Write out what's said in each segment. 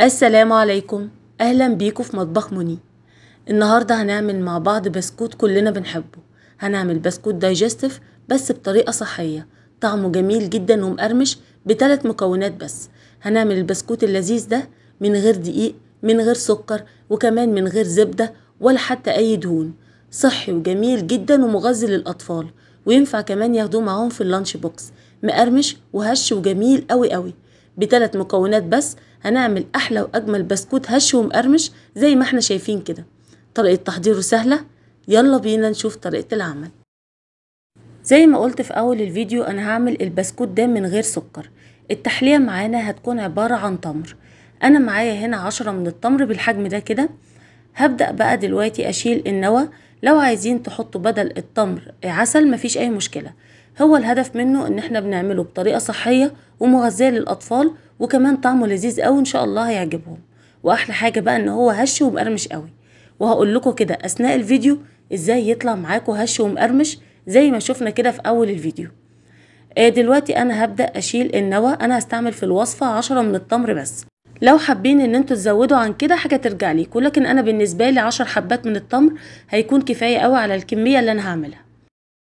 السلام عليكم اهلا بيكم في مطبخ موني النهارده هنعمل مع بعض بسكوت كلنا بنحبه هنعمل بسكوت دايجستيف بس بطريقه صحيه طعمه جميل جدا ومقرمش بثلاث مكونات بس هنعمل البسكوت اللذيذ ده من غير دقيق من غير سكر وكمان من غير زبده ولا حتى اي دهون صحي وجميل جدا ومغذي للاطفال وينفع كمان ياخدوه معاهم في اللانش بوكس مقرمش وهش وجميل قوي قوي بتلات مكونات بس هنعمل أحلى وأجمل بسكوت هش ومقرمش زي ما احنا شايفين كده طريقة تحضيره سهلة يلا بينا نشوف طريقة العمل زي ما قلت في أول الفيديو أنا هعمل البسكوت ده من غير سكر التحلية معانا هتكون عبارة عن تمر أنا معايا هنا عشرة من التمر بالحجم ده كده هبدأ بقى دلوقتي أشيل النوى لو عايزين تحطوا بدل التمر عسل مفيش أي مشكلة هو الهدف منه ان احنا بنعمله بطريقه صحيه ومغذيه للاطفال وكمان طعمه لذيذ قوي ان شاء الله هيعجبهم واحلى حاجه بقى ان هو هش ومقرمش قوي وهقول لكم كده اثناء الفيديو ازاي يطلع معاكم هش ومقرمش زي ما شفنا كده في اول الفيديو آه دلوقتي انا هبدا اشيل النوى انا هستعمل في الوصفه عشرة من التمر بس لو حابين ان انتوا تزودوا عن كده حاجه ترجع ليكم لكن انا بالنسبه لي عشر حبات من التمر هيكون كفايه قوي على الكميه اللي انا هعملها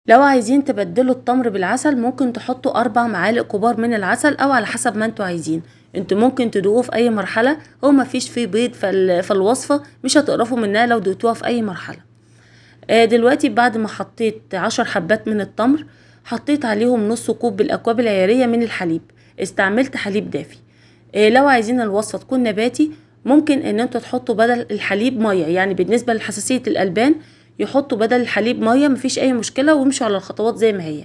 لو عايزين تبدلوا التمر بالعسل ممكن تحطوا اربع معالق كبار من العسل او على حسب ما انتوا عايزين انتوا ممكن تدوقوه في اي مرحله هو مفيش فيه بيض الوصفه مش هتقرفوا منها لو دوقتوها في اي مرحله آه، دلوقتي بعد ما حطيت عشر حبات من التمر حطيت عليهم نص كوب بالاكواب العياريه من الحليب استعملت حليب دافي آه، لو عايزين الوصفه تكون نباتي ممكن ان انتوا تحطوا بدل الحليب ميه يعني بالنسبه لحساسيه الالبان يحطوا بدل الحليب ميه مفيش اي مشكله ويمشوا على الخطوات زي ما هي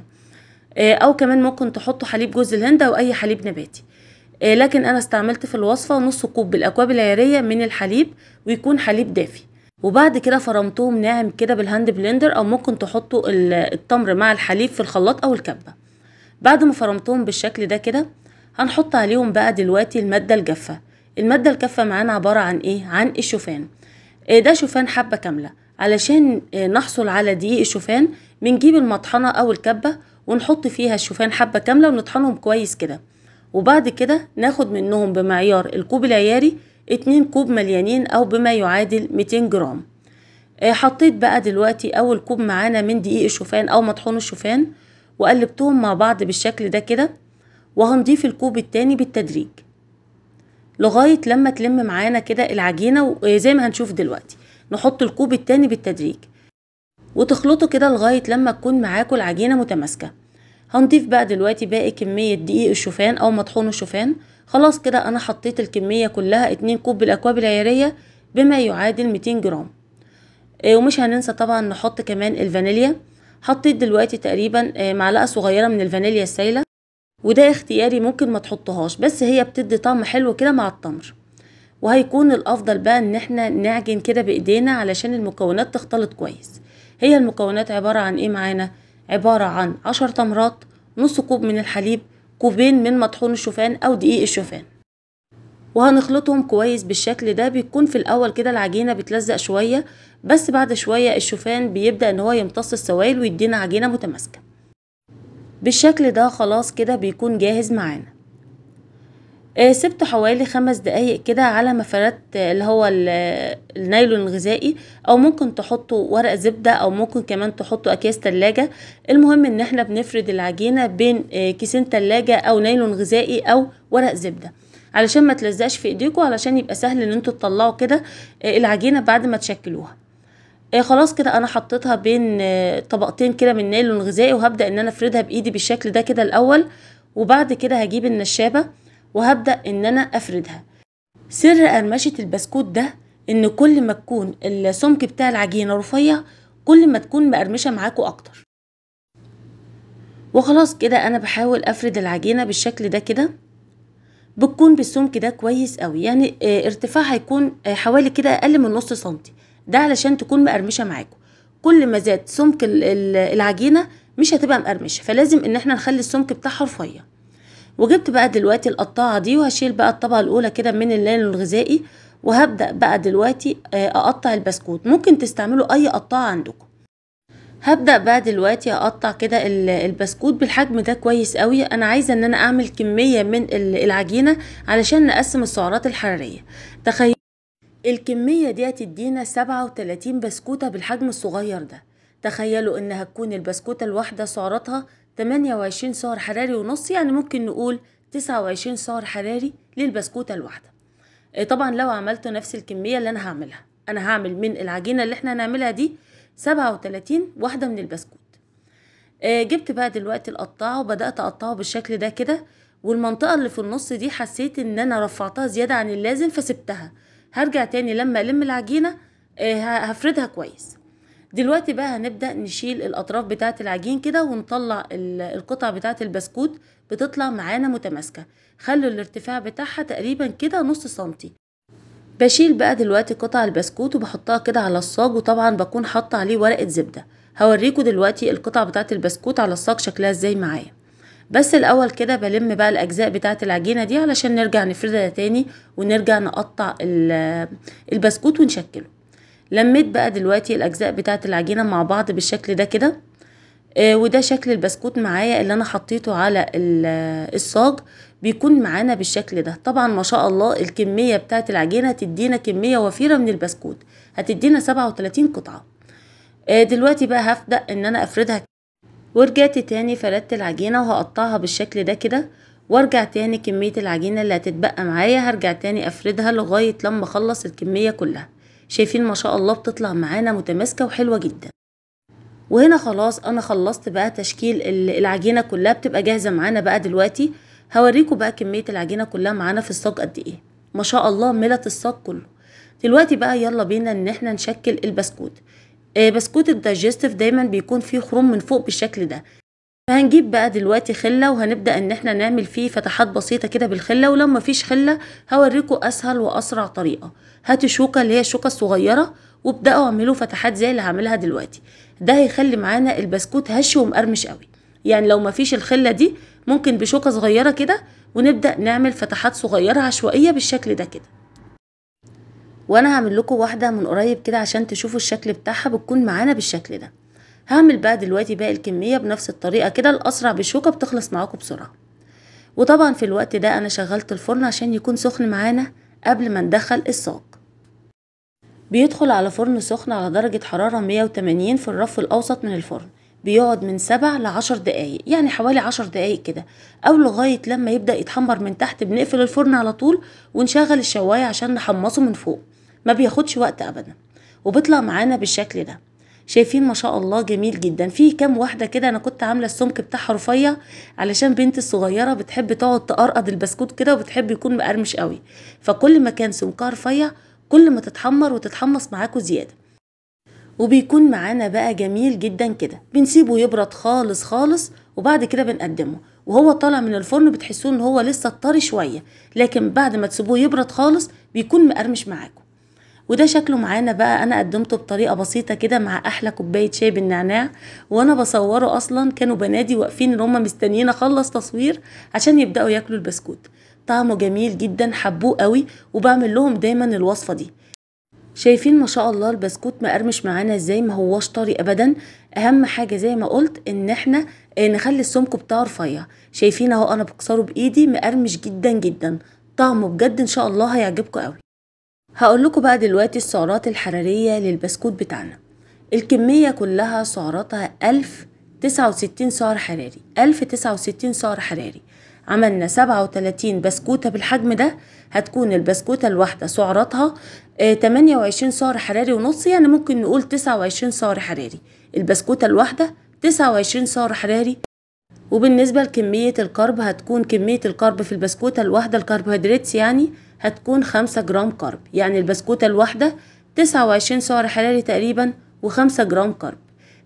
آه، او كمان ممكن تحطوا حليب جوز الهند او اي حليب نباتي آه، لكن انا استعملت في الوصفه نص كوب بالاكواب العياريه من الحليب ويكون حليب دافي وبعد كده فرمتهم ناعم كده بالهاند بلندر او ممكن تحطوا التمر مع الحليب في الخلاط او الكبه بعد ما فرمتهم بالشكل ده كده هنحط عليهم بقى دلوقتي الماده الجافه الماده الجافه معانا عباره عن ايه عن الشوفان آه، ده شوفان حبه كامله علشان آه، نحصل على دقيق الشوفان بنجيب المطحنة أو الكبة ونحط فيها الشوفان حبة كاملة ونطحنهم كويس كده وبعد كده ناخد منهم بمعيار الكوب العياري اتنين كوب مليانين أو بما يعادل ميتين جرام آه، حطيت بقى دلوقتي أول كوب معانا من دقيق الشوفان أو مطحون الشوفان وقلبتهم مع بعض بالشكل ده كده وهنضيف الكوب التاني بالتدريج لغاية لما تلم معانا كده العجينة وزي آه، ما هنشوف دلوقتي نحط الكوب التاني بالتدريج وتخلطوا كده لغاية لما تكون معاكوا العجينة متماسكة هنضيف بقى دلوقتي باقي كمية دقيق الشوفان أو مطحون الشوفان خلاص كده أنا حطيت الكمية كلها اتنين كوب بالأكواب العيارية بما يعادل 200 جرام آه، ومش هننسى طبعا نحط كمان الفانيليا حطيت دلوقتي تقريبا آه، معلقة صغيرة من الفانيليا السايلة وده اختياري ممكن ما تحطهاش بس هي بتدي طعم حلو كده مع التمر وهيكون الافضل بقى ان احنا نعجن كده بايدينا علشان المكونات تختلط كويس هي المكونات عبارة عن ايه معانا عبارة عن عشر تمرات نص كوب من الحليب كوبين من مطحون الشوفان او دقيق الشوفان وهنخلطهم كويس بالشكل ده بيكون في الاول كده العجينة بتلزق شوية بس بعد شوية الشوفان بيبدأ ان هو يمتص السوائل ويدينا عجينة متماسكة بالشكل ده خلاص كده بيكون جاهز معانا آه، سبته حوالي خمس دقايق كده على ما فردت آه، اللي هو النايلون الغذائي او ممكن تحطوا ورق زبدة او ممكن كمان تحطوا اكياس تلاجة المهم ان احنا بنفرد العجينة بين آه، كيسين تلاجة او نايلون غذائي او ورق زبدة علشان ما تلزقش في ايديكوا علشان يبقى سهل ان انتوا تطلعوا كده العجينة بعد ما تشكلوها خلاص كده انا حطيتها بين طبقتين كده من النايلون الغذائي وهبدأ ان انا افردها بايدي بالشكل ده كده الاول وبعد كده هجيب النشابة وهبدأ ان انا افردها سر قرمشة البسكوت ده ان كل ما تكون السمك بتاع العجينة رفيع كل ما تكون مقرمشة معاكوا اكتر وخلاص كده انا بحاول افرد العجينة بالشكل ده كده بتكون بالسمك ده كويس قوي يعني آه، ارتفاع هيكون آه، حوالي كده اقل من نص سنتي ده علشان تكون مقرمشة معاكوا كل ما زاد سمك العجينة مش هتبقى مقرمشة فلازم ان احنا نخلي السمك بتاعها رفيع وجبت بقى دلوقتي القطاعة دي وهشيل بقى الطبقة الأولى كده من اللين الغذائي وهبدأ بقى دلوقتي آه، أقطع البسكوت ممكن تستعملوا أي قطاعة عندكم هبدأ بقى دلوقتي أقطع كده البسكوت بالحجم ده كويس قوي أنا عايزة أن أنا أعمل كمية من العجينة علشان نقسم السعرات الحرارية تخيل الكمية دي هتدينا 37 بسكوتة بالحجم الصغير ده تخيلوا انها تكون البسكوتة الواحدة سعراتها 28 سعر حراري ونص يعني ممكن نقول 29 سعر حراري للبسكوتة الواحدة آه، طبعا لو عملت نفس الكمية اللي أنا هعملها أنا هعمل من العجينة اللي احنا هنعملها دي 37 واحدة من البسكوت آه، جبت بقى دلوقتي القطاعه وبدأت أقطعه بالشكل ده كده والمنطقة اللي في النص دي حسيت إن أنا رفعتها زيادة عن اللازم فسبتها هرجع تاني لما ألم العجينة آه، هفردها كويس دلوقتي بقى هنبدأ نشيل الأطراف بتاعة العجين كده ونطلع القطع بتاعة البسكوت بتطلع معانا متماسكة خلوا الارتفاع بتاعها تقريبا كده نص سنتي بشيل بقى دلوقتي قطع البسكوت وبحطها كده على الصاج وطبعا بكون حاطة عليه ورقة زبدة هوريكم دلوقتي القطع بتاعة البسكوت على الصاج شكلها ازاي معايا بس الأول كده بلم بقى الأجزاء بتاعة العجينة دي علشان نرجع نفردها تاني ونرجع نقطع البسكوت ونشكله لميت بقى دلوقتي الاجزاء بتاعه العجينه مع بعض بالشكل ده كده آه وده شكل البسكوت معايا اللي انا حطيته على الصاج بيكون معانا بالشكل ده طبعا ما شاء الله الكميه بتاعه العجينه تدينا كميه وفيره من البسكوت هتدينا 37 قطعه آه دلوقتي بقى هبدا ان انا افردها ورجعت تاني فردت العجينه وهقطعها بالشكل ده كده وارجع تاني كمية العجينة اللي هتتبقى معايا هرجع تاني افردها لغاية لما اخلص الكمية كلها شايفين ما شاء الله بتطلع معانا متماسكة وحلوة جدا وهنا خلاص انا خلصت بقى تشكيل العجينة كلها بتبقى جاهزة معانا بقى دلوقتي هوريكم بقى كمية العجينة كلها معانا في الصاج قد ايه ما شاء الله ملت الصاج كله دلوقتي بقى يلا بينا ان احنا نشكل البسكوت آه، بسكوت الدايجستيف دايما بيكون فيه خروم من فوق بالشكل ده فهنجيب بقى دلوقتي خلة وهنبدأ ان احنا نعمل فيه فتحات بسيطة كده بالخلة ولو مفيش خلة هوريكم اسهل واسرع طريقة هاتوا شوكة اللي هي الشوكة الصغيرة وابدأوا اعملوا فتحات زي اللي هعملها دلوقتي ده هيخلي معانا البسكوت هش ومقرمش قوي يعني لو مفيش الخلة دي ممكن بشوكة صغيرة كده ونبدأ نعمل فتحات صغيرة عشوائية بالشكل ده كده وانا هعمل لكم واحدة من قريب كده عشان تشوفوا الشكل بتاعها بتكون معانا بالشكل ده هعمل بقى دلوقتي باقي الكمية بنفس الطريقة كده الأسرع بشوكة بتخلص معاكم بسرعة وطبعا في الوقت ده أنا شغلت الفرن عشان يكون سخن معانا قبل ما ندخل الصاج بيدخل على فرن سخن على درجة حرارة 180 في الرف الأوسط من الفرن بيقعد من سبع لعشر دقايق يعني حوالي عشر دقايق كده أو لغاية لما يبدأ يتحمر من تحت بنقفل الفرن على طول ونشغل الشواية عشان نحمصه من فوق ما بياخدش وقت أبدا وبيطلع معانا بالشكل ده شايفين ما شاء الله جميل جدا في كام واحده كده انا كنت عامله السمك بتاعها رفيع علشان بنتي الصغيره بتحب تقعد تقرقض البسكوت كده وبتحب يكون مقرمش قوي فكل ما كان سمكها رفيع كل ما تتحمر وتتحمص معاكوا زياده وبيكون معانا بقى جميل جدا كده بنسيبه يبرد خالص خالص وبعد كده بنقدمه وهو طالع من الفرن بتحسوه ان هو لسه طري شويه لكن بعد ما تسيبوه يبرد خالص بيكون مقرمش معاكوا وده شكله معانا بقى انا قدمته بطريقه بسيطه كده مع احلى كوبايه شاي بالنعناع وانا بصوره اصلا كانوا بنادي واقفين ان هم مستنيين اخلص تصوير عشان يبداوا ياكلوا البسكوت طعمه جميل جدا حبوه قوي وبعمل لهم دايما الوصفه دي شايفين ما شاء الله البسكوت مقرمش معانا ازاي ما هوش طري ابدا اهم حاجه زي ما قلت ان احنا آه، نخلي السمك بتاعه رفيع شايفين اهو انا بكسره بايدي مقرمش جدا جدا طعمه بجد ان شاء الله هيعجبكم قوي هقول لكم بقى دلوقتي السعرات الحرارية للبسكوت بتاعنا الكمية كلها سعراتها ألف تسعة وستين سعر حراري ألف تسعة وستين سعر حراري عملنا سبعة وتلاتين بسكوتة بالحجم ده هتكون البسكوتة الواحدة سعراتها آه، تمانية وعشرين سعر حراري ونص يعني ممكن نقول تسعة وعشرين سعر حراري البسكوتة الواحدة تسعة وعشرين سعر حراري وبالنسبة لكمية الكرب هتكون كمية الكرب في البسكوتة الواحدة الكربوهيدرات يعني هتكون خمسة جرام كرب يعني البسكوتة الواحدة تسعة وعشرين سعر حراري تقريبا وخمسة جرام كرب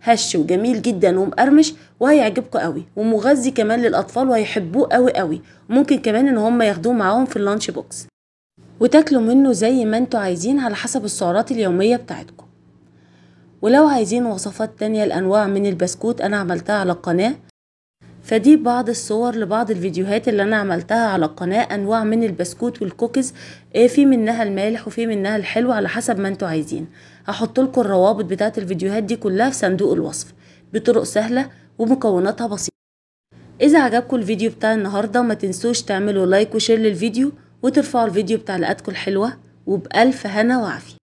هش وجميل جدا ومقرمش وهيعجبكوا قوي ومغذي كمان للاطفال وهيحبوه قوي قوي ممكن كمان ان هم ياخدوه معاهم في اللانش بوكس وتاكلوا منه زي ما انتوا عايزين على حسب السعرات اليوميه بتاعتكم ولو عايزين وصفات تانية لانواع من البسكوت انا عملتها على القناه فدي بعض الصور لبعض الفيديوهات اللي انا عملتها على القناة انواع من البسكوت والكوكيز إيه، في منها المالح وفي منها الحلو على حسب ما انتوا عايزين هحط لكم الروابط بتاعت الفيديوهات دي كلها في صندوق الوصف بطرق سهلة ومكوناتها بسيطة اذا عجبكم الفيديو بتاع النهاردة ما تنسوش تعملوا لايك وشير للفيديو وترفعوا الفيديو لقاتكم الحلوة وبألف هنا وعافية